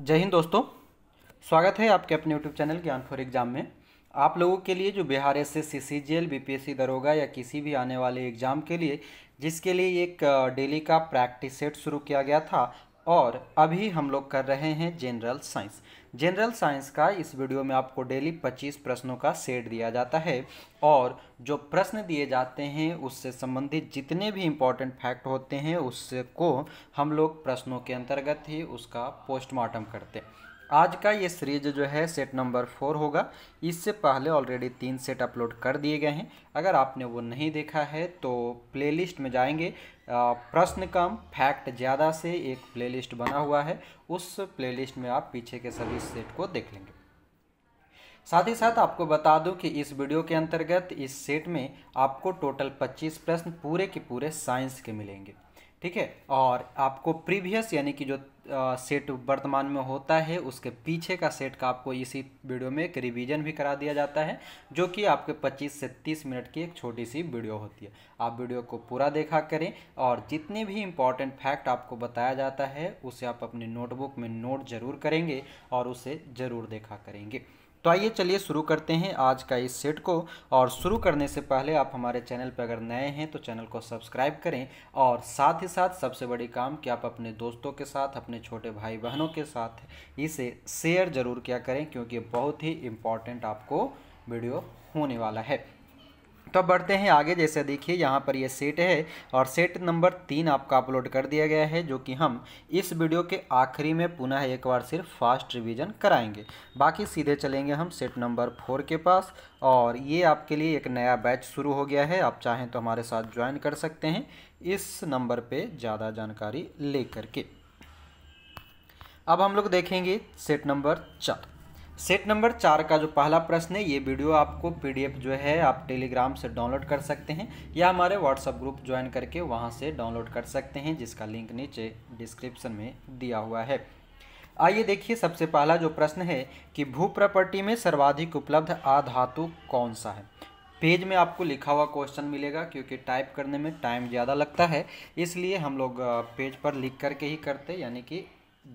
जय हिंद दोस्तों स्वागत है आपके अपने YouTube channel Gyan for exam में आप लोगों के लिए जो Bihar S S C C G L B P S C दरोगा या किसी भी आने वाले एग्ज़ाम के लिए जिसके लिए एक डेली का प्रैक्टिस सेट शुरू किया गया था और अभी हम लोग कर रहे हैं जनरल साइंस जनरल साइंस का इस वीडियो में आपको डेली 25 प्रश्नों का सेट दिया जाता है और जो प्रश्न दिए जाते हैं उससे संबंधित जितने भी इम्पोर्टेंट फैक्ट होते हैं उसको हम लोग प्रश्नों के अंतर्गत ही उसका पोस्टमार्टम करते हैं आज का ये सीरीज जो है सेट नंबर फोर होगा इससे पहले ऑलरेडी तीन सेट अपलोड कर दिए गए हैं अगर आपने वो नहीं देखा है तो प्लेलिस्ट में जाएंगे प्रश्न कम फैक्ट ज़्यादा से एक प्लेलिस्ट बना हुआ है उस प्लेलिस्ट में आप पीछे के सभी सेट को देख लेंगे साथ ही साथ आपको बता दूं कि इस वीडियो के अंतर्गत इस सेट में आपको टोटल 25 प्रश्न पूरे के पूरे साइंस के मिलेंगे ठीक है और आपको प्रीवियस यानी कि जो सेट वर्तमान में होता है उसके पीछे का सेट का आपको इसी वीडियो में एक रिवीजन भी करा दिया जाता है जो कि आपके 25 से 30 मिनट की एक छोटी सी वीडियो होती है आप वीडियो को पूरा देखा करें और जितने भी इम्पॉर्टेंट फैक्ट आपको बताया जाता है उसे आप अपने नोटबुक में नोट ज़रूर करेंगे और उसे ज़रूर देखा करेंगे तो आइए चलिए शुरू करते हैं आज का इस सेट को और शुरू करने से पहले आप हमारे चैनल पर अगर नए हैं तो चैनल को सब्सक्राइब करें और साथ ही साथ सबसे बड़ी काम कि आप अपने दोस्तों के साथ अपने छोटे भाई बहनों के साथ इसे शेयर ज़रूर किया करें क्योंकि बहुत ही इम्पॉर्टेंट आपको वीडियो होने वाला है तो बढ़ते हैं आगे जैसे देखिए यहाँ पर ये सेट है और सेट नंबर तीन आपका अपलोड कर दिया गया है जो कि हम इस वीडियो के आखिरी में पुनः एक बार सिर्फ फास्ट रिवीजन कराएंगे बाकी सीधे चलेंगे हम सेट नंबर फोर के पास और ये आपके लिए एक नया बैच शुरू हो गया है आप चाहें तो हमारे साथ ज्वाइन कर सकते हैं इस नंबर पर ज़्यादा जानकारी ले करके अब हम लोग देखेंगे सेट नंबर चार सेट नंबर चार का जो पहला प्रश्न है ये वीडियो आपको पीडीएफ जो है आप टेलीग्राम से डाउनलोड कर सकते हैं या हमारे व्हाट्सअप ग्रुप ज्वाइन करके वहाँ से डाउनलोड कर सकते हैं जिसका लिंक नीचे डिस्क्रिप्शन में दिया हुआ है आइए देखिए सबसे पहला जो प्रश्न है कि भू प्रॉपर्टी में सर्वाधिक उपलब्ध आधातु कौन सा है पेज में आपको लिखा हुआ क्वेश्चन मिलेगा क्योंकि टाइप करने में टाइम ज़्यादा लगता है इसलिए हम लोग पेज पर लिख करके ही करते यानी कि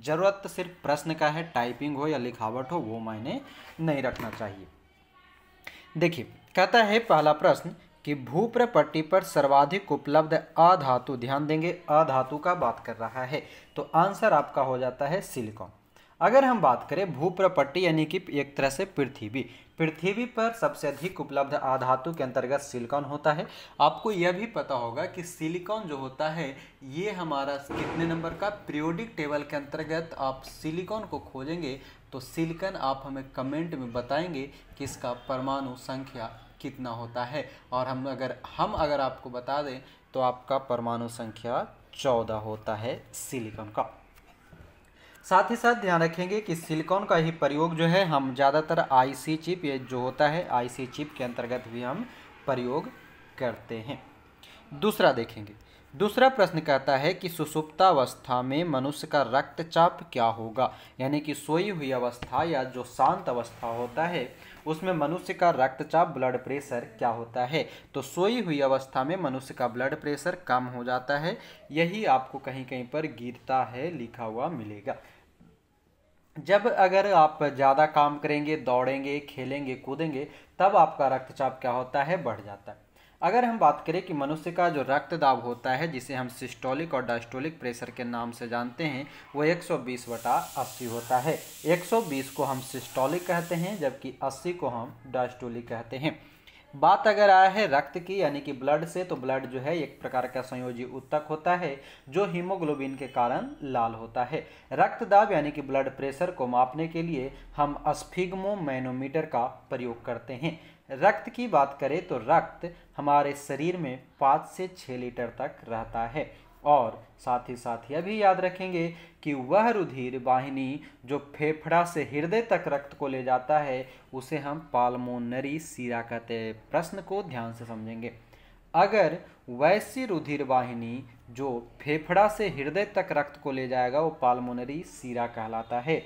ज़रूरत तो सिर्फ प्रश्न का है टाइपिंग हो या लिखावट हो वो मायने नहीं रखना चाहिए देखिए कहता है पहला प्रश्न कि भूप्र पट्टी पर सर्वाधिक उपलब्ध अधातु ध्यान देंगे अधातु का बात कर रहा है तो आंसर आपका हो जाता है सिलिकॉन अगर हम बात करें भूप्रपट्टी यानी कि एक तरह से पृथ्वी पृथ्वी पर सबसे अधिक उपलब्ध आधातु के अंतर्गत सिलिकॉन होता है आपको यह भी पता होगा कि सिलिकॉन जो होता है ये हमारा कितने नंबर का प्रियोडिक टेबल के अंतर्गत आप सिलिकॉन को खोजेंगे तो सिलिकॉन आप हमें कमेंट में बताएंगे कि इसका परमाणु संख्या कितना होता है और हम अगर हम अगर आपको बता दें तो आपका परमाणु संख्या चौदह होता है सिलिकॉन का साथ ही साथ ध्यान रखेंगे कि सिलिकॉन का ही प्रयोग जो है हम ज़्यादातर आईसी चिप ये जो होता है आईसी चिप के अंतर्गत भी हम प्रयोग करते हैं दूसरा देखेंगे दूसरा प्रश्न कहता है कि सुसुप्तावस्था में मनुष्य का रक्तचाप क्या होगा यानी कि सोई हुई अवस्था या जो शांत अवस्था होता है उसमें मनुष्य का रक्तचाप ब्लड प्रेशर क्या होता है तो सोई हुई अवस्था में मनुष्य का ब्लड प्रेशर कम हो जाता है यही आपको कहीं कहीं पर गिरता है लिखा हुआ मिलेगा जब अगर आप ज़्यादा काम करेंगे दौड़ेंगे खेलेंगे कूदेंगे तब आपका रक्तचाप क्या होता है बढ़ जाता है अगर हम बात करें कि मनुष्य का जो रक्त दाब होता है जिसे हम सिस्टोलिक और डायस्टोलिक प्रेशर के नाम से जानते हैं वो 120 बटा 80 होता है 120 को हम सिस्टोलिक कहते हैं जबकि 80 को हम डायस्टोलिक कहते हैं बात अगर आया है रक्त की यानी कि ब्लड से तो ब्लड जो है एक प्रकार का संयोजी उत्तक होता है जो हीमोग्लोबिन के कारण लाल होता है रक्त दाब यानी कि ब्लड प्रेशर को मापने के लिए हम अस्फिग्मो मैनोमीटर का प्रयोग करते हैं रक्त की बात करें तो रक्त हमारे शरीर में पाँच से छः लीटर तक रहता है और साथ ही साथ यह भी याद रखेंगे कि वह रुधिर वाहिनी जो फेफड़ा से हृदय तक रक्त को ले जाता है उसे हम पालमोनरी सीरा कहते हैं प्रश्न को ध्यान से समझेंगे अगर वैसी रुधिर वाहिनी जो फेफड़ा से हृदय तक रक्त को ले जाएगा वो पालमोनरी सीरा कहलाता है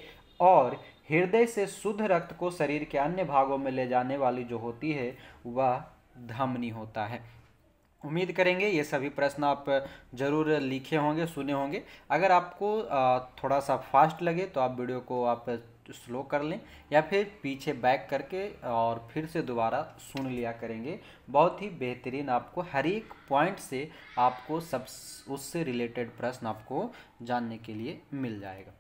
और हृदय से शुद्ध रक्त को शरीर के अन्य भागों में ले जाने वाली जो होती है वह धमनी होता है उम्मीद करेंगे ये सभी प्रश्न आप ज़रूर लिखे होंगे सुने होंगे अगर आपको थोड़ा सा फास्ट लगे तो आप वीडियो को आप स्लो कर लें या फिर पीछे बैक करके और फिर से दोबारा सुन लिया करेंगे बहुत ही बेहतरीन आपको हर एक पॉइंट से आपको सब उससे रिलेटेड प्रश्न आपको जानने के लिए मिल जाएगा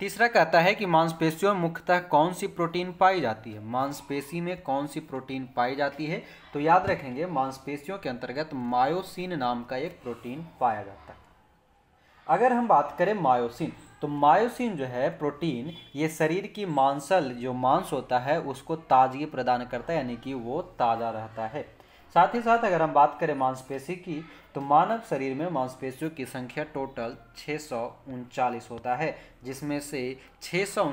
तीसरा कहता है कि मांसपेशियों में मुख्यतः कौन सी प्रोटीन पाई जाती है मांसपेशी में कौन सी प्रोटीन पाई जाती है तो याद रखेंगे मांसपेशियों के अंतर्गत मायोसिन नाम का एक प्रोटीन पाया जाता है अगर हम बात करें मायोसिन तो मायोसिन जो है प्रोटीन ये शरीर की मांसल जो मांस होता है उसको ताजगी प्रदान करता है यानी कि वो ताज़ा रहता है साथ ही साथ अगर हम बात करें मांसपेशी की तो मानव शरीर में मांसपेशियों की संख्या टोटल छः होता है जिसमें से छः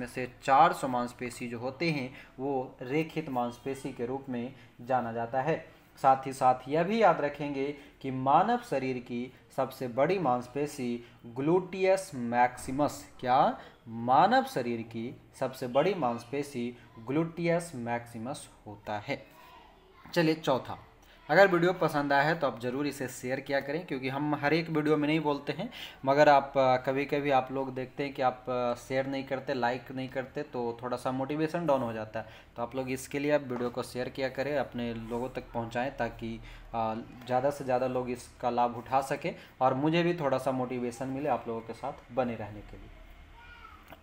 में से 400 मांसपेशी जो होते हैं वो रेखित मांसपेशी के रूप में जाना जाता है साथ ही साथ यह भी याद रखेंगे कि मानव शरीर की सबसे बड़ी मांसपेशी ग्लूटियस मैक्सिमस क्या मानव शरीर की सबसे बड़ी मांसपेशी ग्लूटियस मैक्सिमस होता है चलिए चौथा अगर वीडियो पसंद आया है तो आप ज़रूर इसे शेयर किया करें क्योंकि हम हर एक वीडियो में नहीं बोलते हैं मगर आप कभी कभी आप लोग देखते हैं कि आप शेयर नहीं करते लाइक नहीं करते तो थोड़ा सा मोटिवेशन डाउन हो जाता है तो आप लोग इसके लिए आप वीडियो को शेयर किया करें अपने लोगों तक पहुँचाएँ ताकि ज़्यादा से ज़्यादा लोग इसका लाभ उठा सकें और मुझे भी थोड़ा सा मोटिवेशन मिले आप लोगों के साथ बने रहने के लिए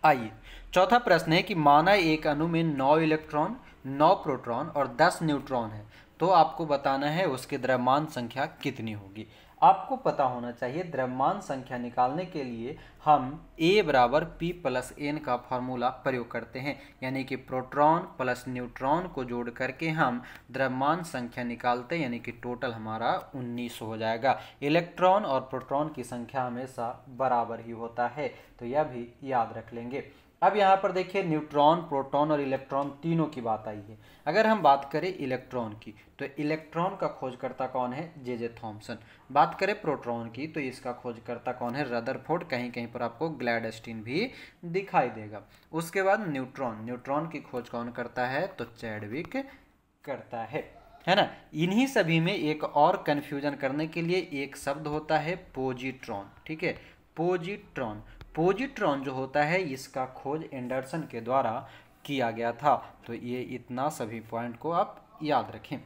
आइए चौथा प्रश्न है कि माना एक अणु में नौ इलेक्ट्रॉन नौ प्रोटॉन और दस न्यूट्रॉन है तो आपको बताना है उसकी द्रव्यमान संख्या कितनी होगी आपको पता होना चाहिए द्रव्यमान संख्या निकालने के लिए हम ए बराबर पी प्लस एन का फॉर्मूला प्रयोग करते हैं यानी कि प्रोट्रॉन प्लस न्यूट्रॉन को जोड़ करके हम द्रव्यमान संख्या निकालते हैं यानी कि टोटल हमारा 19 हो जाएगा इलेक्ट्रॉन और प्रोट्रॉन की संख्या हमेशा बराबर ही होता है तो यह भी याद रख लेंगे अब यहाँ पर देखिए न्यूट्रॉन प्रोटॉन और इलेक्ट्रॉन तीनों की बात आई है अगर हम बात करें इलेक्ट्रॉन की तो इलेक्ट्रॉन का खोजकर्ता कौन है जे जे थॉम्सन बात करें प्रोटॉन की तो इसका खोजकर्ता कौन है रदरफोर्ड कहीं कहीं पर आपको ग्लैडस्टीन भी दिखाई देगा उसके बाद न्यूट्रॉन न्यूट्रॉन की खोज कौन करता है तो चैडविक करता है है ना इन्हीं सभी में एक और कन्फ्यूजन करने के लिए एक शब्द होता है पोजिट्रॉन ठीक है पोजिट्रॉन पोजिट्रॉन जो होता है इसका खोज एंडरसन के द्वारा किया गया था तो ये इतना सभी पॉइंट को आप याद रखें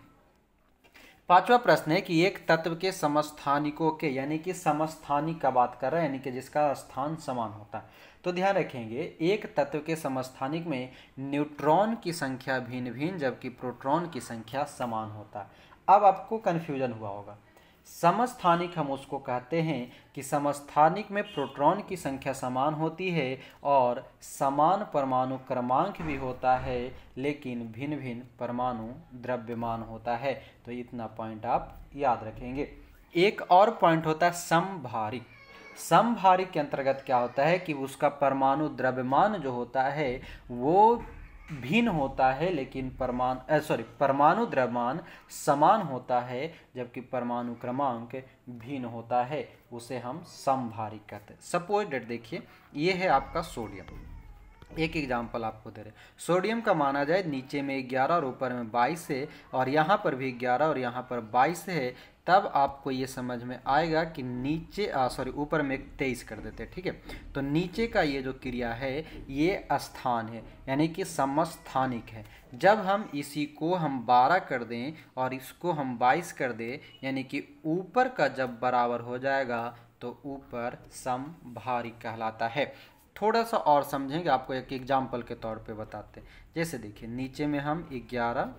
पांचवा प्रश्न है कि एक तत्व के समस्थानिकों के यानी कि समस्थानिक का बात कर रहा है यानी कि जिसका स्थान समान होता है तो ध्यान रखेंगे एक तत्व के समस्थानिक में न्यूट्रॉन की संख्या भिन्न भिन्न जबकि प्रोट्रॉन की संख्या समान होता है अब आपको कन्फ्यूजन हुआ होगा समस्थानिक हम उसको कहते हैं कि समस्थानिक में प्रोटॉन की संख्या समान होती है और समान परमाणु क्रमांक भी होता है लेकिन भिन्न भिन्न परमाणु द्रव्यमान होता है तो इतना पॉइंट आप याद रखेंगे एक और पॉइंट होता है समभारिक समभारिक के अंतर्गत क्या होता है कि उसका परमाणु द्रव्यमान जो होता है वो भिन्न होता है लेकिन परमाणु सॉरी परमाणु द्रव्यमान समान होता है जबकि परमाणु क्रमांक भिन्न होता है उसे हम संभारी कहते हैं डेट देखिए ये है आपका सोडियम एक एग्जाम्पल आपको दे रहे सोडियम का माना जाए नीचे में 11 और ऊपर में 22 है और यहाँ पर भी 11 और यहाँ पर 22 है तब आपको ये समझ में आएगा कि नीचे सॉरी ऊपर में तेईस कर देते हैं ठीक है तो नीचे का ये जो क्रिया है ये स्थान है यानी कि समस्थानिक है जब हम इसी को हम बारह कर दें और इसको हम बाईस कर दें यानी कि ऊपर का जब बराबर हो जाएगा तो ऊपर समभारी कहलाता है थोड़ा सा और समझेंगे आपको एक एग्जाम्पल के तौर पे बताते हैं जैसे देखिए नीचे में हम ग्यारह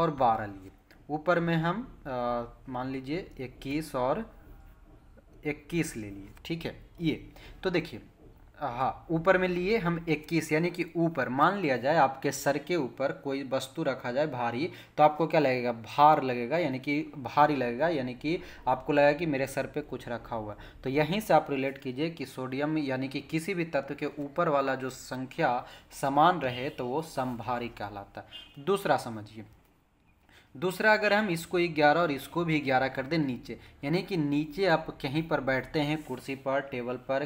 और बारह लिए ऊपर में हम आ, मान लीजिए इक्कीस और इक्कीस ले लिए ठीक है ये तो देखिए हाँ ऊपर में लिए हम 21 यानी कि ऊपर मान लिया जाए आपके सर के ऊपर कोई वस्तु रखा जाए भारी तो आपको क्या लगेगा भार लगेगा यानी कि भारी लगेगा यानी कि आपको लगेगा कि मेरे सर पे कुछ रखा हुआ है तो यहीं से आप रिलेट कीजिए कि सोडियम यानी कि किसी भी तत्व के ऊपर वाला जो संख्या समान रहे तो वो समभारी कहलाता है दूसरा समझिए दूसरा अगर हम इसको ही ग्यारह और इसको भी ग्यारह कर दें नीचे यानी कि नीचे आप कहीं पर बैठते हैं कुर्सी पर टेबल पर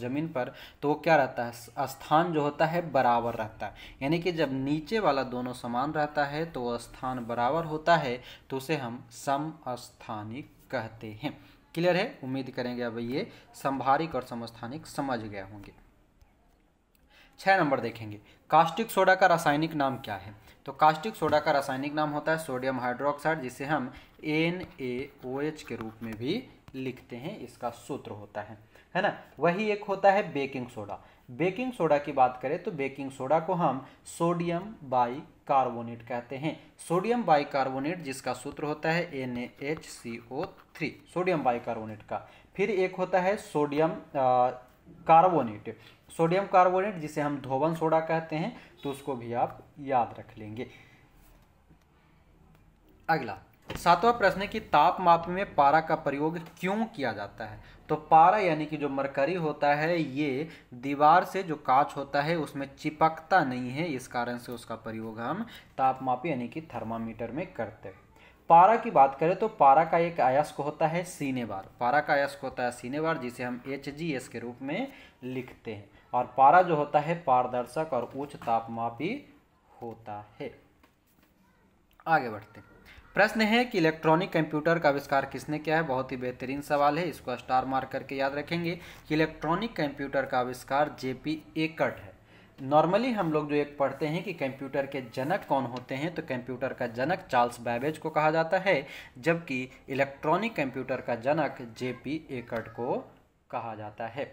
ज़मीन पर तो वो क्या रहता है स्थान जो होता है बराबर रहता है यानी कि जब नीचे वाला दोनों समान रहता है तो स्थान बराबर होता है तो उसे हम समस्थानिक कहते हैं क्लियर है उम्मीद करेंगे अब ये संभारिक और समस्थानिक समझ गए होंगे छः नंबर देखेंगे कास्टिक सोडा का रासायनिक नाम क्या है तो कास्टिक सोडा का रासायनिक नाम होता है सोडियम हाइड्रोक्साइड जिसे हम एन के रूप में भी लिखते हैं इसका सूत्र होता है है ना वही एक होता है बेकिंग सोडा बेकिंग सोडा की बात करें तो बेकिंग सोडा को हम सोडियम बाई कार्बोनेट कहते हैं सोडियम बाई कार्बोनेट जिसका सूत्र होता है N H C O three sodium bicarbonate का फिर एक होता है सोडियम कार्बोनेट सोडियम कार्बोनेट जिसे हम धोवन सोडा कहते हैं तो उसको भी आप याद रख लेंगे अगला सातवां प्रश्न है कि ताप माप में पारा का प्रयोग क्यों किया जाता है तो पारा यानी कि जो मरकरी होता है ये दीवार से जो कांच होता है उसमें चिपकता नहीं है इस कारण से उसका प्रयोग हम तापमाप यानी कि थर्मामीटर में करते हैं पारा की बात करें तो पारा का एक आयस्क होता है सीने बार पारा का आयस्क होता है सीने बार जिसे हम एच जी एस के रूप में लिखते हैं और पारा जो होता है पारदर्शक और उच्च तापमापी होता है आगे बढ़ते हैं प्रश्न है कि इलेक्ट्रॉनिक कंप्यूटर का आविष्कार किसने किया है बहुत ही बेहतरीन सवाल है इसको स्टार मार्क करके याद रखेंगे कि इलेक्ट्रॉनिक कंप्यूटर का आविष्कार जेपी एकट है नॉर्मली हम लोग जो एक पढ़ते हैं कि कंप्यूटर के जनक कौन होते हैं तो कंप्यूटर का जनक चार्ल्स बैबेज को कहा जाता है जबकि इलेक्ट्रॉनिक कंप्यूटर का जनक जे पी एकर्ट को कहा जाता है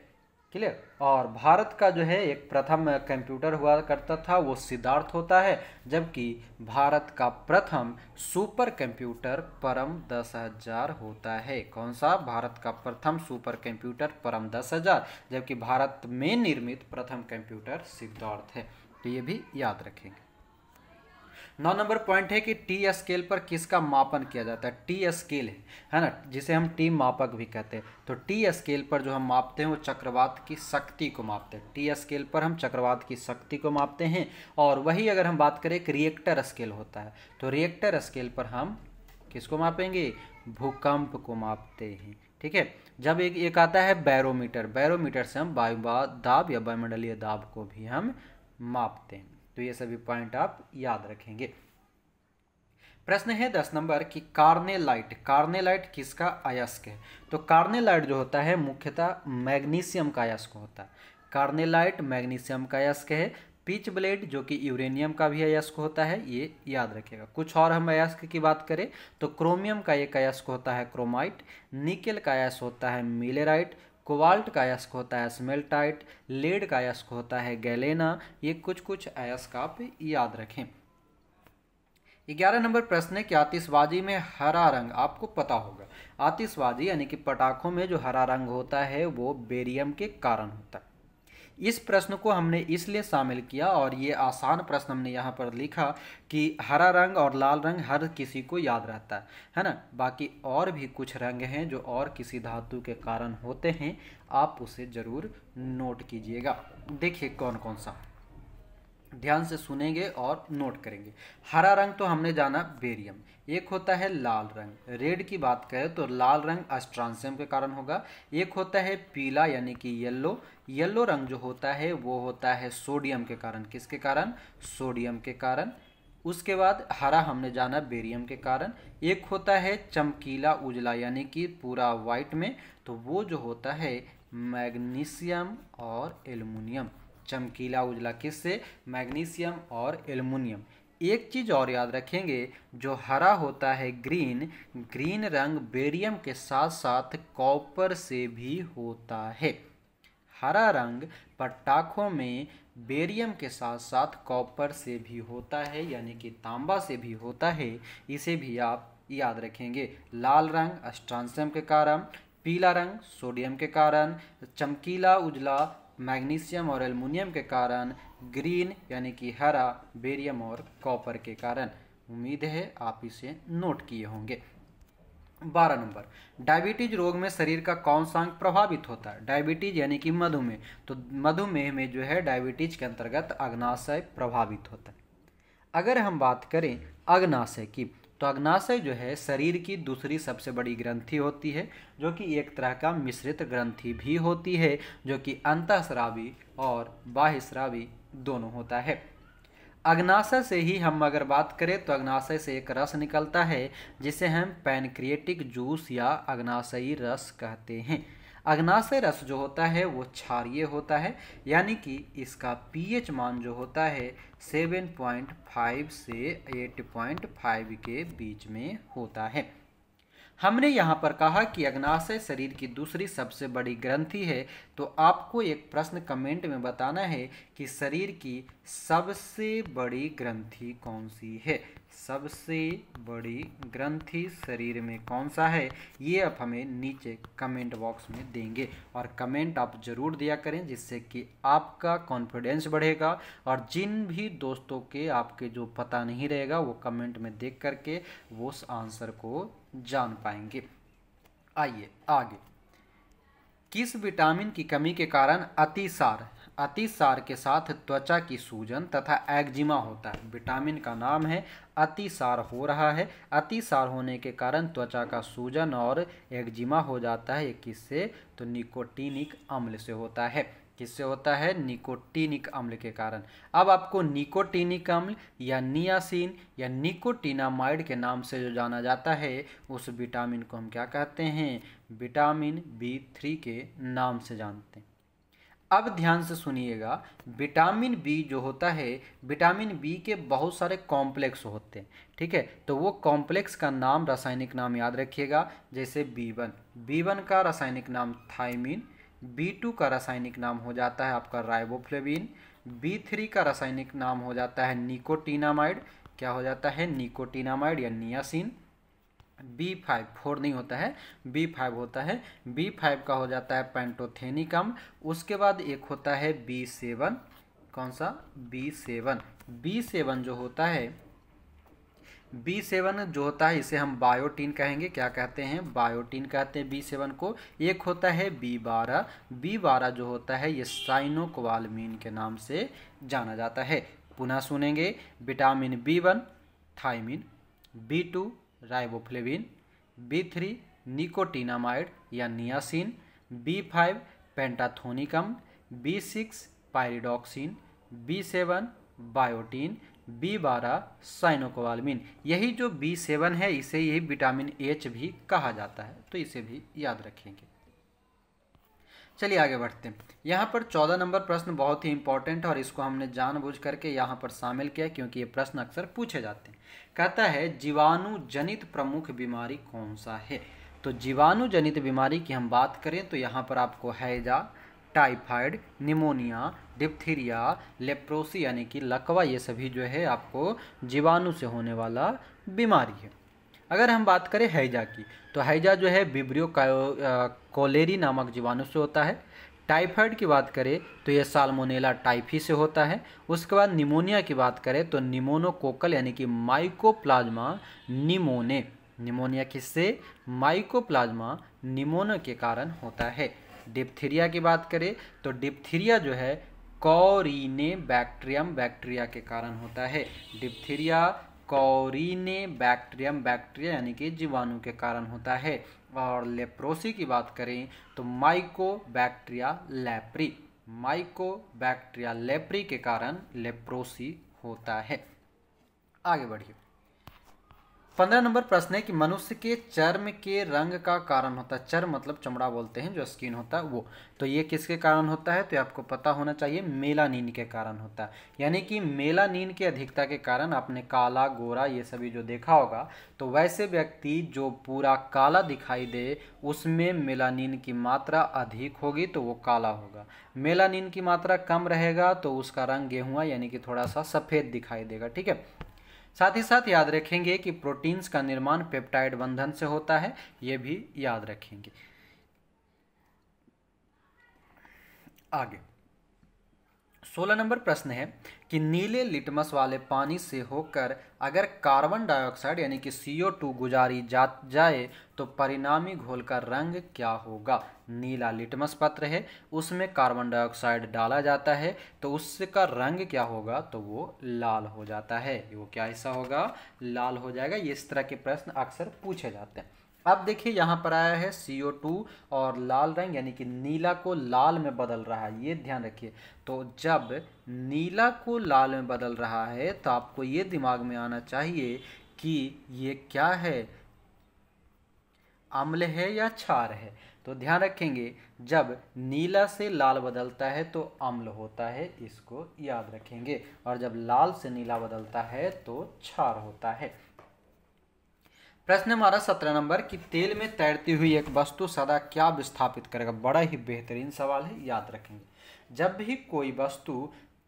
क्लियर और भारत का जो है एक प्रथम कंप्यूटर हुआ करता था वो सिद्धार्थ होता है जबकि भारत का प्रथम सुपर कंप्यूटर परम दस हजार होता है कौन सा भारत का प्रथम सुपर कंप्यूटर परम दस हजार जबकि भारत में निर्मित प्रथम कंप्यूटर सिद्धार्थ है तो ये भी याद रखेंगे नौ नंबर पॉइंट है कि टी स्केल पर किसका मापन किया जाता है टी स्केल है है ना जिसे हम टी मापक भी कहते हैं तो टी स्केल पर जो हम मापते हैं वो चक्रवात की शक्ति को मापते हैं टी स्केल पर हम चक्रवात की शक्ति को मापते हैं और वही अगर हम बात करें एक रिएक्टर स्केल होता है तो रिएक्टर स्केल पर हम किसको मापेंगे भूकंप को मापते हैं ठीक है जब एक एक आता है बैरोमीटर बैरोमीटर से हम वायु दाब या वायुमंडलीय दाब को भी हम मापते हैं तो ये सभी पॉइंट आप याद रखेंगे प्रश्न है दस नंबर कि कार्नेलाइट कार्नेलाइट किसका अयस्क है तो कार्नेलाइट जो होता है मुख्यतः मैग्नीशियम का अयस्क होता है कार्नेलाइट मैग्नीशियम का अयस्क है पिच ब्लेड जो कि यूरेनियम का भी अयस्क होता है ये याद रखिएगा कुछ और हम अयस्क की बात करें तो क्रोमियम का एक अयस्क होता है क्रोमाइट निकेल का अयस्क होता है मिलेराइट कोवाल्ट का अयस्क होता है स्मेल्टाइट लेड का अयस्क होता है गैलेना ये कुछ कुछ अयस्क आप याद रखें ग्यारह नंबर प्रश्न है कि आतिशबाजी में हरा रंग आपको पता होगा आतिशबाजी यानी कि पटाखों में जो हरा रंग होता है वो बेरियम के कारण होता है इस प्रश्न को हमने इसलिए शामिल किया और ये आसान प्रश्न हमने यहाँ पर लिखा कि हरा रंग और लाल रंग हर किसी को याद रहता है है ना बाकी और भी कुछ रंग हैं जो और किसी धातु के कारण होते हैं आप उसे ज़रूर नोट कीजिएगा देखिए कौन कौन सा ध्यान से सुनेंगे और नोट करेंगे हरा रंग तो हमने जाना बेरियम एक होता है लाल रंग रेड की बात करें तो लाल रंग अस्ट्रांसियम के कारण होगा एक होता है पीला यानी कि येलो येलो रंग जो होता है वो होता है सोडियम के कारण किसके कारण सोडियम के कारण उसके बाद हरा हमने जाना बेरियम के कारण एक होता है चमकीला उजला यानी कि पूरा वाइट में तो वो जो होता है मैग्नीशियम और एल्युमिनियम चमकीला उजला किससे मैग्नीशियम और एलुमिनियम एक चीज़ और याद रखेंगे जो हरा होता है ग्रीन ग्रीन रंग बेरियम के साथ साथ कॉपर से भी होता है हरा रंग पटाखों में बेरियम के साथ साथ कॉपर से भी होता है यानी कि तांबा से भी होता है इसे भी आप याद रखेंगे लाल रंग अस्ट्रांसियम के कारण पीला रंग सोडियम के कारण चमकीला उजला मैग्नीशियम और एल्युमिनियम के कारण ग्रीन यानी कि हरा बेरियम और कॉपर के कारण उम्मीद है आप इसे नोट किए होंगे बारह नंबर डायबिटीज रोग में शरीर का कौन सा अंग प्रभावित होता है डायबिटीज यानी कि मधुमेह तो मधुमेह में जो है डायबिटीज के अंतर्गत अग्नाशय प्रभावित होता है अगर हम बात करें अग्नाशय की तो अग्नाशय जो है शरीर की दूसरी सबसे बड़ी ग्रंथि होती है जो कि एक तरह का मिश्रित ग्रंथि भी होती है जो कि अंतःस्रावी और बाह्यस्रावी दोनों होता है अग्नाशय से ही हम अगर बात करें तो अग्नाशय से एक रस निकलता है जिसे हम पैनक्रिएटिक जूस या अग्नाशयी रस कहते हैं अग्नाशय रस जो होता है वो क्षारिय होता है यानी कि इसका पीएच मान जो होता है 7.5 से 8.5 के बीच में होता है हमने यहाँ पर कहा कि अग्नाशय शरीर की दूसरी सबसे बड़ी ग्रंथि है तो आपको एक प्रश्न कमेंट में बताना है कि शरीर की सबसे बड़ी ग्रंथि कौन सी है सबसे बड़ी ग्रंथि शरीर में कौन सा है ये आप हमें नीचे कमेंट बॉक्स में देंगे और कमेंट आप ज़रूर दिया करें जिससे कि आपका कॉन्फिडेंस बढ़ेगा और जिन भी दोस्तों के आपके जो पता नहीं रहेगा वो कमेंट में देख करके वो उस आंसर को जान पाएंगे आइए आगे किस विटामिन की कमी के कारण अतिसार अतिसार के साथ त्वचा की सूजन तथा एक्जिमा होता है विटामिन का नाम है अतिसार हो रहा है अतिसार होने के कारण त्वचा का सूजन और एक्जिमा हो जाता है किससे तो निकोटीनिक अम्ल से होता है किससे होता है निकोटीनिक अम्ल के कारण अब आपको निकोटीनिक अम्ल या नियासिन या निकोटीनामाइड के नाम से जो जाना जाता है उस विटामिन को हम क्या कहते हैं विटामिन बी थ्री के नाम से जानते हैं अब ध्यान से सुनिएगा विटामिन बी जो होता है विटामिन बी के बहुत सारे कॉम्प्लेक्स होते हैं ठीक है तो वो कॉम्प्लेक्स का नाम रासायनिक नाम याद रखिएगा जैसे बी वन बी वन का रासायनिक नाम थाइमिन बी टू का रासायनिक नाम हो जाता है आपका राइबोफ्लेविन बी थ्री का रासायनिक नाम हो जाता है निकोटीनामाइड क्या हो जाता है निकोटीनामाइड या नियासिन बी फाइव फोर नहीं होता है बी फाइव होता है बी फाइव का हो जाता है पेंटोथेनिकम उसके बाद एक होता है बी सेवन कौन सा बी सेवन बी सेवन जो होता है बी सेवन जो होता है इसे हम बायोटीन कहेंगे क्या कहते हैं बायोटीन कहते हैं बी सेवन को एक होता है बी बारह बी बारह जो होता है ये साइनोकोवालमीन के नाम से जाना जाता है पुनः सुनेंगे vitamin B one thiamine B two riboflavin B three nicotinamide या niacin B five pantothenicum B six pyridoxine B seven biotin B बारह साइनोकोवालमिन यही जो बी सेवन है इसे यही विटामिन एच भी कहा जाता है तो इसे भी याद रखेंगे चलिए आगे बढ़ते हैं यहाँ पर चौदह नंबर प्रश्न बहुत ही इंपॉर्टेंट और इसको हमने जानबूझ करके यहाँ पर शामिल किया क्योंकि ये प्रश्न अक्सर पूछे जाते हैं कहता है जीवाणु जनित प्रमुख बीमारी कौन सा है तो जीवाणु जनित बीमारी की हम बात करें तो यहाँ पर आपको हैजा टाइफाइड निमोनिया डिप्थीरिया लेप्रोसी यानी कि लकवा ये सभी जो है आपको जीवाणु से होने वाला बीमारी है अगर हम बात करें हैजा की तो हैजा जो है बिब्रियो कोलेरी नामक जीवाणु से होता है टाइफाइड की बात करें तो यह साल्मोनेला टाइफी से होता है उसके बाद निमोनिया की बात करें तो निमोनोकोकल यानी कि माइकोप्लाज्मा निमोने निमोनिया किससे माइकोप्लाज्मा निमोनो के कारण होता है डिप्थीरिया की बात करें तो डिप्थीरिया जो है कॉरिने बैक्ट्रियम बैक्टीरिया के कारण होता है डिप्थीरिया कौरीने बैक्टीरियम बैक्टीरिया यानी कि जीवाणु के कारण होता है और लेप्रोसी की बात करें तो mycobacteria leprae mycobacteria leprae के कारण लेप्रोसी होता है आगे बढ़िए पंद्रह नंबर प्रश्न है कि मनुष्य के चर्म के रंग का कारण होता है चर्म मतलब चमड़ा बोलते हैं जो स्किन होता है वो तो ये किसके कारण होता है तो आपको पता होना चाहिए नींद के कारण होता है यानी कि नींद की अधिकता के कारण आपने काला गोरा ये सभी जो देखा होगा तो वैसे व्यक्ति जो पूरा काला दिखाई दे उसमें मेलानीन की मात्रा अधिक होगी तो वो काला होगा मेलानीन की मात्रा कम रहेगा तो उसका रंग गेहूँ यानी कि थोड़ा सा सफ़ेद दिखाई देगा ठीक है साथ ही साथ याद रखेंगे कि प्रोटीन्स का निर्माण पेप्टाइड बंधन से होता है ये भी याद रखेंगे आगे सोलह नंबर प्रश्न है कि नीले लिटमस वाले पानी से होकर अगर कार्बन डाइऑक्साइड यानी कि सी टू गुजारी जा जाए तो परिणामी घोल का रंग क्या होगा नीला लिटमस पत्र है उसमें कार्बन डाइऑक्साइड डाला जाता है तो उसका रंग क्या होगा तो वो लाल हो जाता है वो क्या हिस्सा होगा लाल हो जाएगा ये इस तरह के प्रश्न अक्सर पूछे जाते हैं अब देखिए यहाँ पर आया है CO2 और लाल रंग यानी कि नीला को लाल में बदल रहा है ये ध्यान रखिए तो जब नीला को लाल में बदल रहा है तो आपको ये दिमाग में आना चाहिए कि ये क्या है अम्ल है या क्षार है तो ध्यान रखेंगे जब नीला से लाल बदलता है तो अम्ल होता है इसको याद रखेंगे और जब लाल से नीला बदलता है तो क्षार होता है प्रश्न हमारा सत्रह नंबर कि तेल में तैरती हुई एक वस्तु सदा क्या विस्थापित करेगा बड़ा ही बेहतरीन सवाल है याद रखेंगे जब भी कोई वस्तु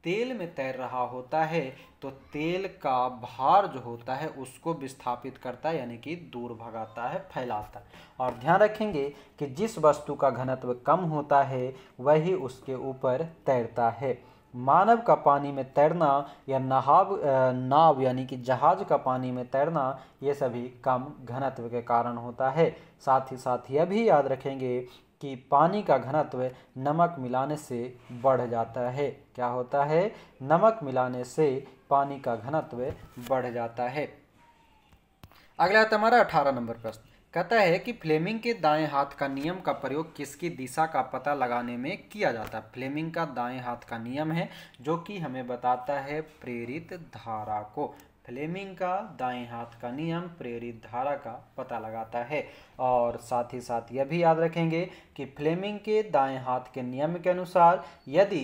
तेल में तैर रहा होता है तो तेल का भार जो होता है उसको विस्थापित करता है यानी कि दूर भगाता है फैलाता है और ध्यान रखेंगे कि जिस वस्तु का घनत्व कम होता है वही उसके ऊपर तैरता है मानव का पानी में तैरना या नहाव नाव यानी कि जहाज का पानी में तैरना ये सभी कम घनत्व के कारण होता है साथ ही साथ यह भी याद रखेंगे कि पानी का घनत्व नमक मिलाने से बढ़ जाता है क्या होता है नमक मिलाने से पानी का घनत्व बढ़ जाता है अगला है अठारह नंबर प्रश्न कहता है कि फ्लेमिंग के दाएं हाथ का नियम का प्रयोग किसकी दिशा का पता लगाने में किया जाता है फ्लेमिंग का दाएं हाथ का नियम है जो कि हमें बताता है प्रेरित धारा को फ्लेमिंग का दाएं हाथ का नियम प्रेरित धारा का पता लगाता है और साथ ही साथ यह भी याद रखेंगे कि फ्लेमिंग के दाएं हाथ के नियम के अनुसार यदि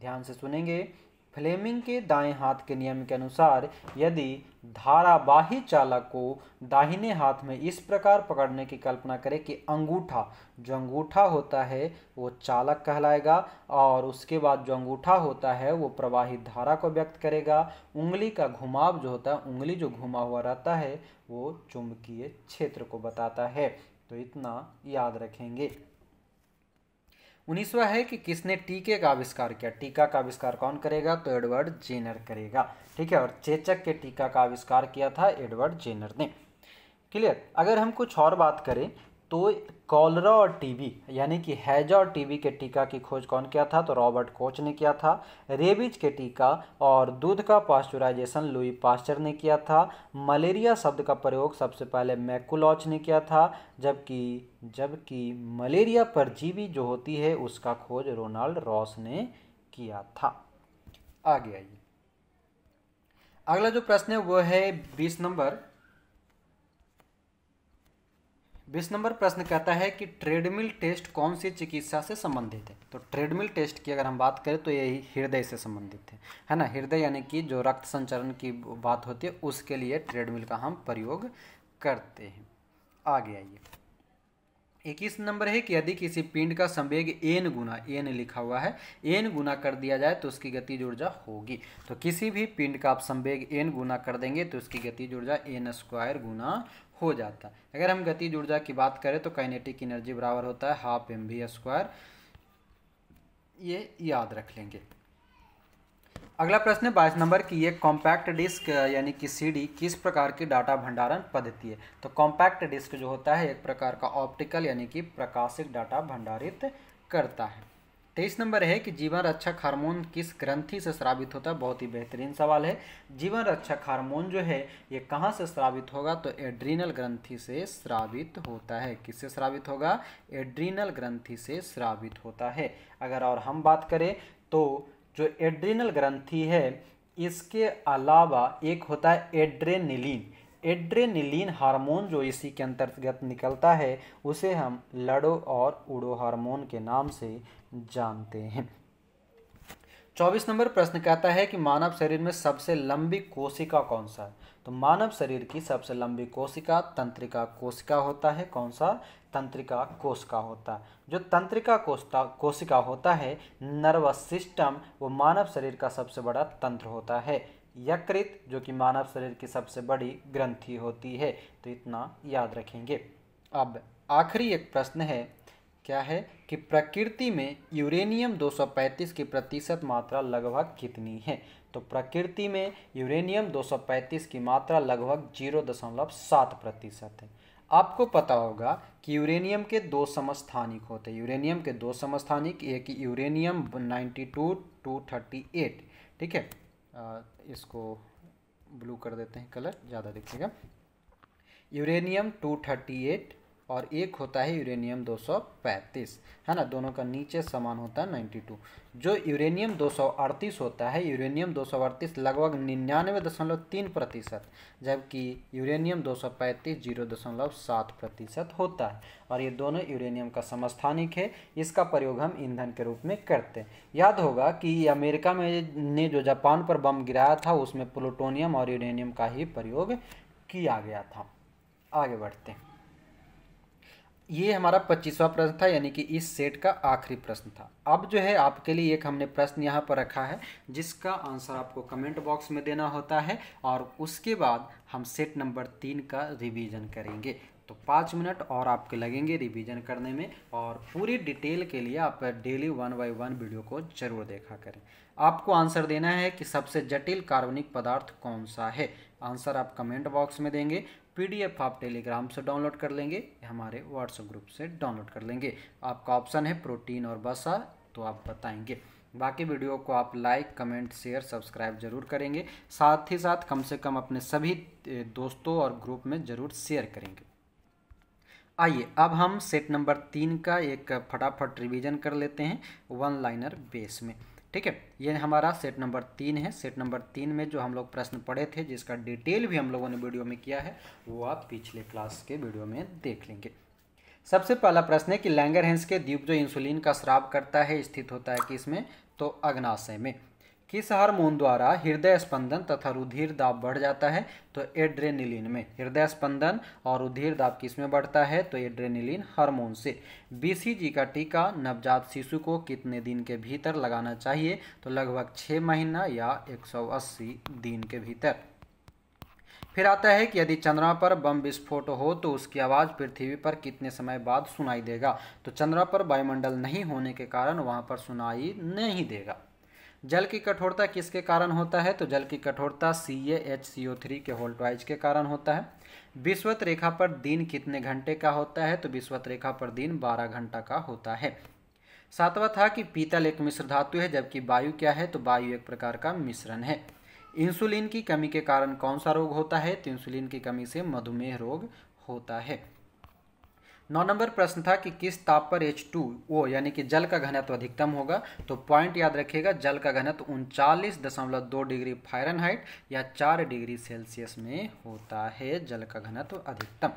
ध्यान से सुनेंगे फ्लेमिंग के दाएं हाथ के नियम के अनुसार यदि धारावाही चालक को दाहिने हाथ में इस प्रकार पकड़ने की कल्पना करें कि अंगूठा जो अंगूठा होता है वो चालक कहलाएगा और उसके बाद जो अंगूठा होता है वो प्रवाहित धारा को व्यक्त करेगा उंगली का घुमाव जो होता है उंगली जो घुमा हुआ रहता है वो चुंबकीय क्षेत्र को बताता है तो इतना याद रखेंगे उन्नीसवा है कि किसने टीके का आविष्कार किया टीका का आविष्कार कौन करेगा तो एडवर्ड जेनर करेगा ठीक है और चेचक के टीका का आविष्कार किया था एडवर्ड जेनर ने क्लियर अगर हम कुछ और बात करें तो कॉलरा और टीबी यानी कि हैजा और टीबी के टीका की खोज कौन किया था तो रॉबर्ट कोच ने किया था रेबीज के टीका और दूध का पास्चुराइजेशन लुई पास्चर ने किया था मलेरिया शब्द का प्रयोग सबसे पहले मैकुलॉच ने किया था जबकि जबकि मलेरिया परजीवी जो होती है उसका खोज रोनाल्ड रॉस ने किया था आगे आइए अगला जो प्रश्न है वह है बीस नंबर बीस नंबर प्रश्न कहता है कि ट्रेडमिल टेस्ट कौन सी चिकित्सा से संबंधित है तो ट्रेडमिल टेस्ट की अगर हम बात करें तो यही हृदय से संबंधित है है ना हृदय यानी कि जो रक्त संचरण की बात होती है उसके लिए ट्रेडमिल का हम प्रयोग करते हैं आगे आइए इक्कीस नंबर है कि यदि किसी पिंड का संवेग एन गुना एन लिखा हुआ है एन गुना कर दिया जाए तो उसकी गति ऊर्जा होगी तो किसी भी पिंड का आप संवेग एन गुना कर देंगे तो उसकी गति ऊर्जा एन स्क्वायर गुना हो जाता है अगर हम गतिज ऊर्जा की बात करें तो काइनेटिक एनर्जी बराबर होता है हाफ एम वी स्क्वायर ये याद रख लेंगे अगला प्रश्न है बाईस नंबर की ये कॉम्पैक्ट डिस्क यानी कि सीडी किस प्रकार की डाटा भंडारण पद्धति है तो कॉम्पैक्ट डिस्क जो होता है एक प्रकार का ऑप्टिकल यानी कि प्रकाशित डाटा भंडारित करता है तेईस नंबर है कि जीवन रक्षक हार्मोन किस ग्रंथि से स्रावित होता है बहुत ही बेहतरीन सवाल है जीवन रक्षक हार्मोन जो है ये कहाँ से स्रावित होगा तो एड्रीनल ग्रंथि से स्रावित होता है किससे स्रावित होगा एड्रीनल ग्रंथि से स्रावित होता है अगर और हम बात करें तो जो एड्रीनल ग्रंथि है इसके अलावा एक होता है एड्रेनिलीन एड्रेनिलीन हार्मोन जो इसी के अंतर्गत निकलता है उसे हम लड़ो और उड़ो हार्मोन के नाम से जानते हैं चौबीस नंबर प्रश्न कहता है कि मानव शरीर में सबसे लंबी कोशिका कौन सा है तो मानव शरीर की सबसे लंबी कोशिका तंत्रिका कोशिका होता है कौन सा तंत्रिका कोशिका होता है जो तंत्रिका कोशिका कोशिका होता है नर्वस सिस्टम वो मानव शरीर का सबसे बड़ा तंत्र होता है यकृत जो कि मानव शरीर की सबसे बड़ी ग्रंथि होती है तो इतना याद रखेंगे अब आखिरी एक प्रश्न है क्या है कि प्रकृति में यूरेनियम 235 की प्रतिशत मात्रा लगभग कितनी है तो प्रकृति में यूरेनियम 235 की मात्रा लगभग जीरो दशमलव सात प्रतिशत है आपको पता होगा कि यूरेनियम के दो समस्थानिक होते हैं यूरेनियम के दो समस्थानिक एक यूरेनियम 92 टू ठीक है इसको ब्लू कर देते हैं कलर ज़्यादा दिखेगा यूरेनियम 238 और एक होता है यूरेनियम 235 है ना दोनों का नीचे समान होता है 92 जो यूरेनियम 238 होता है यूरेनियम 238 लगभग निन्यानवे दशमलव तीन प्रतिशत जबकि यूरेनियम 235 जीरो दशमलव सात प्रतिशत होता है और ये दोनों यूरेनियम का समस्थानिक है इसका प्रयोग हम ईंधन के रूप में करते हैं याद होगा कि अमेरिका में ने जो जापान पर बम गिराया था उसमें प्लूटोनियम और यूरेनियम का ही प्रयोग किया गया था आगे बढ़ते हैं ये हमारा पच्चीसवा प्रश्न था यानी कि इस सेट का आखिरी प्रश्न था अब जो है आपके लिए एक हमने प्रश्न यहाँ पर रखा है जिसका आंसर आपको कमेंट बॉक्स में देना होता है और उसके बाद हम सेट नंबर तीन का रिवीजन करेंगे तो पाँच मिनट और आपके लगेंगे रिवीजन करने में और पूरी डिटेल के लिए आप daily one by one video को जरूर देखा करें आपको आंसर देना है कि सबसे जटिल कार्बनिक पदार्थ कौन सा है आंसर आप कमेंट बॉक्स में देंगे पीडीएफ आप टेलीग्राम से डाउनलोड कर लेंगे हमारे व्हाट्सएप ग्रुप से डाउनलोड कर लेंगे आपका ऑप्शन है प्रोटीन और बसा तो आप बताएंगे बाकी वीडियो को आप लाइक कमेंट शेयर सब्सक्राइब जरूर करेंगे साथ ही साथ कम से कम अपने सभी दोस्तों और ग्रुप में ज़रूर शेयर करेंगे आइए अब हम सेट नंबर तीन का एक फटाफट रिवीजन कर लेते हैं वन लाइनर बेस में ठीक है ये हमारा सेट नंबर तीन है सेट नंबर तीन में जो हम लोग प्रश्न पढ़े थे जिसका डिटेल भी हम लोगों ने वीडियो में किया है वो आप पिछले क्लास के वीडियो में देख लेंगे सबसे पहला प्रश्न है कि लैंगर हेंस के द्वीप जो इंसुलिन का श्राव करता है स्थित होता है कि इसमें तो अग्नाशय में किस हार्मोन द्वारा हृदय स्पंदन तथा रुधिर दाब बढ़ जाता है तो एड्रेनिलिन में हृदय स्पंदन और रुधिर दाब किस में बढ़ता है तो एड्रेनिलिन हार्मोन से बीसीजी का टीका नवजात शिशु को कितने दिन के भीतर लगाना चाहिए तो लगभग छः महीना या 180 दिन के भीतर फिर आता है कि यदि चंद्रमा पर बम विस्फोट हो तो उसकी आवाज़ पृथ्वी पर कितने समय बाद सुनाई देगा तो चंद्रमा पर वायुमंडल नहीं होने के कारण वहाँ पर सुनाई नहीं देगा जल की कठोरता किसके कारण होता है तो जल की कठोरता सी A H C O three के होल्टवाइज के कारण होता है विश्वत रेखा पर दिन कितने घंटे का होता है तो विश्वत रेखा पर दिन बारह घंटा का होता है सातवां था कि पीतल एक मिश्र धातु है जबकि वायु क्या है तो वायु एक प्रकार का मिश्रण है इंसुलिन की कमी के कारण कौन सा रोग होता है तो इंसुलिन की कमी से मधुमेह रोग होता है नौ नंबर प्रश्न था कि किस ताप पर एच टू ओ यानी कि जल का घनत्व अधिकतम होगा तो पॉइंट याद रखिएगा जल का घनत्व उनचालीस दशमलव दो डिग्री फायरनहाइट या चार डिग्री सेल्सियस में होता है जल का घनत्व अधिकतम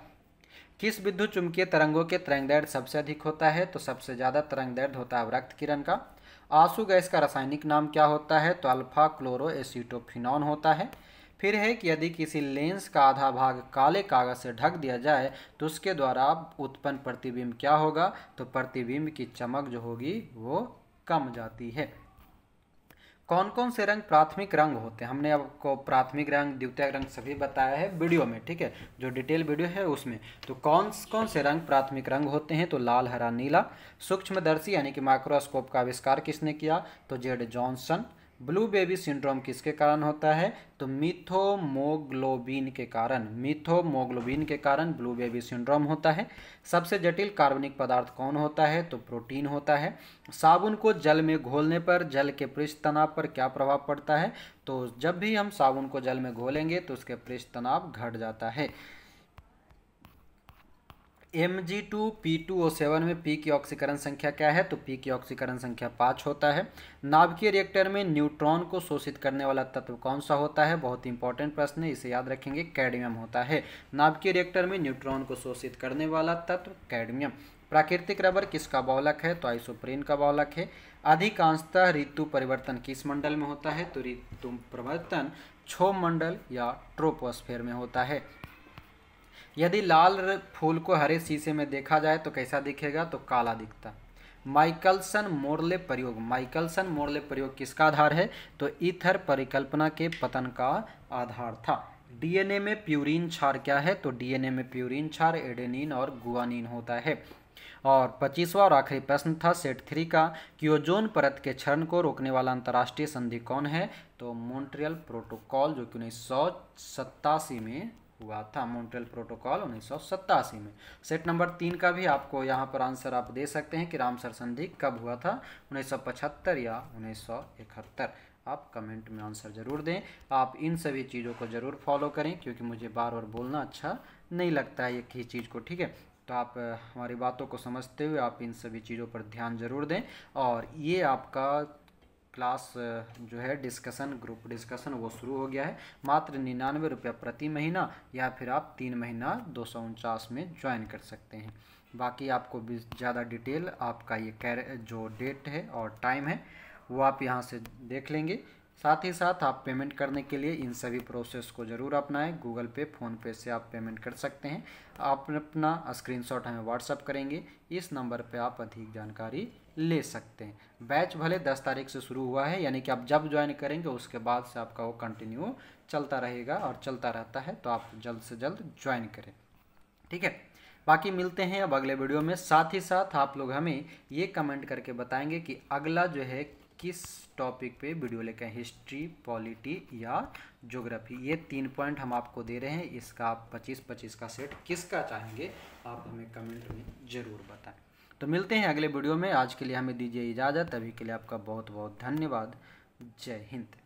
किस विद्युत चुंबकीय तरंगों के तरंग दर्द सबसे अधिक होता है तो सबसे ज़्यादा तरंग दर्द होता है रक्त किरण का आंसू गैस का रासायनिक नाम क्या होता है तो अल्फा क्लोरो एसिटोफिन होता है फिर है कि यदि किसी लेंस का आधा भाग काले कागज से ढक दिया जाए तो उसके द्वारा उत्पन्न प्रतिबिंब क्या होगा तो प्रतिबिंब की चमक जो होगी वो कम जाती है कौन कौन से रंग प्राथमिक रंग होते हैं हमने आपको प्राथमिक रंग द्वितीयक रंग सभी बताया है वीडियो में ठीक है जो डिटेल वीडियो है उसमें तो कौन कौन से रंग प्राथमिक रंग होते हैं तो लाल हरा नीला सूक्ष्मदर्शी यानी कि माइक्रोस्कोप का आविष्कार किसने किया तो Z Johnson blue baby syndrome किसके कारण होता है तो मिथोमोग्लोबिन के कारण मिथोमोग्लोबिन के कारण ब्लू बेबी सिंड्रोम होता है सबसे जटिल कार्बनिक पदार्थ कौन होता है तो प्रोटीन होता है साबुन को जल में घोलने पर जल के पृष्ठ तनाव पर क्या प्रभाव पड़ता है तो जब भी हम साबुन को जल में घोलेंगे तो उसके पृष्ठ तनाव घट जाता है M G two P two O seven में पी की ऑक्सीकरण संख्या क्या है तो पी की ऑक्सीकरण संख्या पाँच होता है नाभिकीय रिएक्टर में न्यूट्रॉन को शोषित करने वाला तत्व कौन सा होता है बहुत इंपॉर्टेंट प्रश्न है इसे याद रखेंगे कैडमियम होता है नाभिकीय रिएक्टर में न्यूट्रॉन को शोषित करने वाला तत्व कैडमियम प्राकृतिक रबर किसका बावलक है तो आइसोप्रेन का बावलक है अधिकांशतः ऋतु परिवर्तन किस मंडल में होता है तो ऋतु परिवर्तन छो मंडल या ट्रोपोस्फेयर में होता है यदि लाल फूल को हरे शीशे में देखा जाए तो कैसा दिखेगा तो काला दिखता माइकलसन मोरले प्रयोग माइकलसन मोरले प्रयोग किसका आधार है तो इथर परिकल्पना के पतन का आधार था डीएनए में प्यूरिन क्षार क्या है तो डीएनए में प्यूरिन क्षार एडेनिन और गुआनिन होता है और पच्चीसवा और आखिरी प्रश्न था सेट थ्री का कि ओजोन परत के क्षरण को रोकने वाला अंतर्राष्ट्रीय संधि कौन है तो मॉन्ट्रियल प्रोटोकॉल जो कि उन्नीस में हुआ था मॉन्ट्रेल प्रोटोकॉल उन्नीस में सेट नंबर तीन का भी आपको यहाँ पर आंसर आप दे सकते हैं कि रामसर संधि कब हुआ था 1975 या 1971 आप कमेंट में आंसर ज़रूर दें आप इन सभी चीज़ों को ज़रूर फॉलो करें क्योंकि मुझे बार बार बोलना अच्छा नहीं लगता है एक ही चीज़ को ठीक है तो आप हमारी बातों को समझते हुए आप इन सभी चीज़ों पर ध्यान ज़रूर दें और ये आपका क्लास जो है डिस्कशन ग्रुप डिस्कशन वो शुरू हो गया है मात्र निन्यानवे रुपया प्रति महीना या फिर आप तीन महीना दो सौ उनचास में ज्वाइन कर सकते हैं बाकी आपको भी ज़्यादा डिटेल आपका ये कैर जो डेट है और टाइम है वो आप यहाँ से देख लेंगे साथ ही साथ आप पेमेंट करने के लिए इन सभी प्रोसेस को ज़रूर अपनाएं गूगल पे फ़ोन पे से आप पेमेंट कर सकते हैं आप अपना स्क्रीनशॉट हमें व्हाट्सअप करेंगे इस नंबर पे आप अधिक जानकारी ले सकते हैं बैच भले दस तारीख से शुरू हुआ है यानी कि आप जब ज्वाइन करेंगे उसके बाद से आपका वो कंटिन्यू चलता रहेगा और चलता रहता है तो आप जल्द से जल्द ज्वाइन करें ठीक है बाकी मिलते हैं अब अगले वीडियो में साथ ही साथ आप लोग हमें ये कमेंट करके बताएंगे कि अगला जो है किस टॉपिक पे वीडियो लेके हिस्ट्री पॉलिटी या ज्योग्राफी ये तीन पॉइंट हम आपको दे रहे हैं इसका आप पच्चीस पच्चीस का सेट किसका चाहेंगे आप हमें कमेंट में ज़रूर बताएं तो मिलते हैं अगले वीडियो में आज के लिए हमें दीजिए इजाज़त अभी के लिए आपका बहुत बहुत धन्यवाद जय हिंद